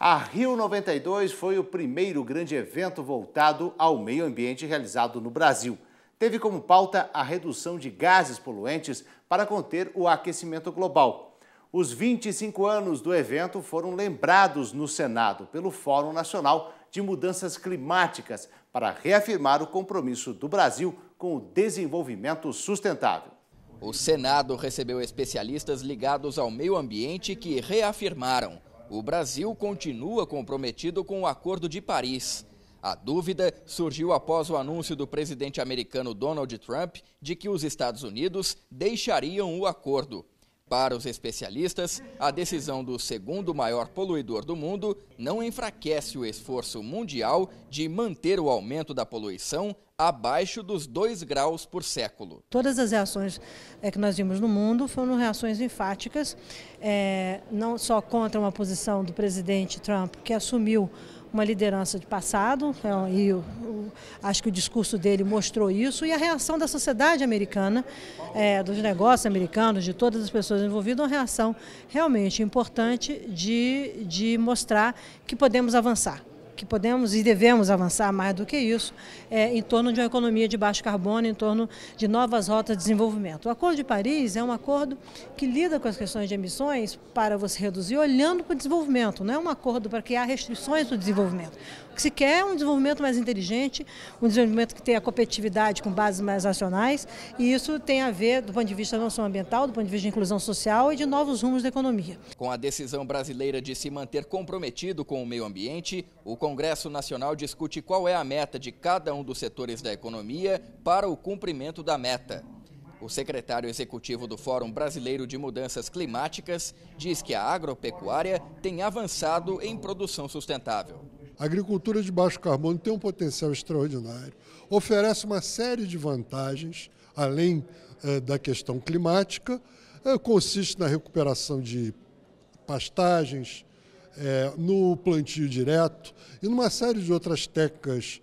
A Rio 92 foi o primeiro grande evento voltado ao meio ambiente realizado no Brasil. Teve como pauta a redução de gases poluentes para conter o aquecimento global. Os 25 anos do evento foram lembrados no Senado pelo Fórum Nacional de Mudanças Climáticas para reafirmar o compromisso do Brasil com o desenvolvimento sustentável. O Senado recebeu especialistas ligados ao meio ambiente que reafirmaram o Brasil continua comprometido com o Acordo de Paris. A dúvida surgiu após o anúncio do presidente americano Donald Trump de que os Estados Unidos deixariam o acordo. Para os especialistas, a decisão do segundo maior poluidor do mundo não enfraquece o esforço mundial de manter o aumento da poluição abaixo dos 2 graus por século. Todas as reações eh, que nós vimos no mundo foram reações enfáticas, eh, não só contra uma posição do presidente Trump, que assumiu uma liderança de passado, né, e eu, eu, acho que o discurso dele mostrou isso, e a reação da sociedade americana, é, dos negócios americanos, de todas as pessoas envolvidas, uma reação realmente importante de, de mostrar que podemos avançar que podemos e devemos avançar mais do que isso, é, em torno de uma economia de baixo carbono, em torno de novas rotas de desenvolvimento. O Acordo de Paris é um acordo que lida com as questões de emissões para você reduzir olhando para o desenvolvimento, não é um acordo para criar restrições no desenvolvimento. O que se quer é um desenvolvimento mais inteligente, um desenvolvimento que tenha competitividade com bases mais nacionais, e isso tem a ver do ponto de vista não só ambiental, do ponto de vista de inclusão social e de novos rumos da economia. Com a decisão brasileira de se manter comprometido com o meio ambiente, o Congresso Nacional discute qual é a meta de cada um dos setores da economia para o cumprimento da meta. O secretário executivo do Fórum Brasileiro de Mudanças Climáticas diz que a agropecuária tem avançado em produção sustentável. A agricultura de baixo carbono tem um potencial extraordinário, oferece uma série de vantagens, além eh, da questão climática, eh, consiste na recuperação de pastagens, é, no plantio direto e numa série de outras técnicas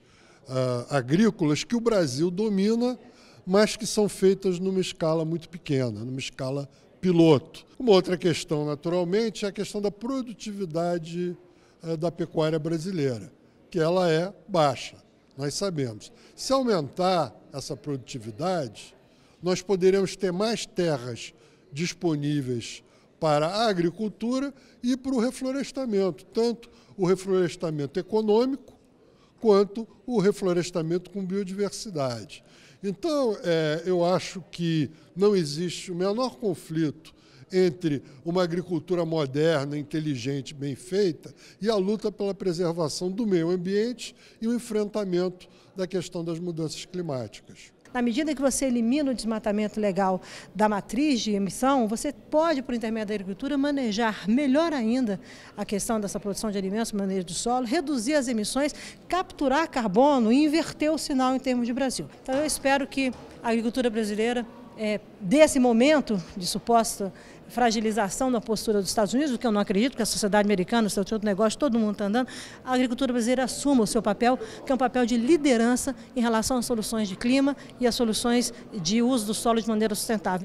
ah, agrícolas que o Brasil domina, mas que são feitas numa escala muito pequena, numa escala piloto. Uma outra questão, naturalmente, é a questão da produtividade ah, da pecuária brasileira, que ela é baixa, nós sabemos. Se aumentar essa produtividade, nós poderemos ter mais terras disponíveis para a agricultura e para o reflorestamento, tanto o reflorestamento econômico quanto o reflorestamento com biodiversidade. Então, é, eu acho que não existe o menor conflito entre uma agricultura moderna, inteligente, bem feita e a luta pela preservação do meio ambiente e o enfrentamento da questão das mudanças climáticas. Na medida que você elimina o desmatamento legal da matriz de emissão, você pode, por intermédio da agricultura, manejar melhor ainda a questão dessa produção de alimentos, manejo do solo, reduzir as emissões, capturar carbono e inverter o sinal em termos de Brasil. Então eu espero que a agricultura brasileira é, desse momento de suposta fragilização da postura dos Estados Unidos, o que eu não acredito, que a sociedade americana, o seu outro negócio, todo mundo está andando, a agricultura brasileira assuma o seu papel, que é um papel de liderança em relação às soluções de clima e às soluções de uso do solo de maneira sustentável.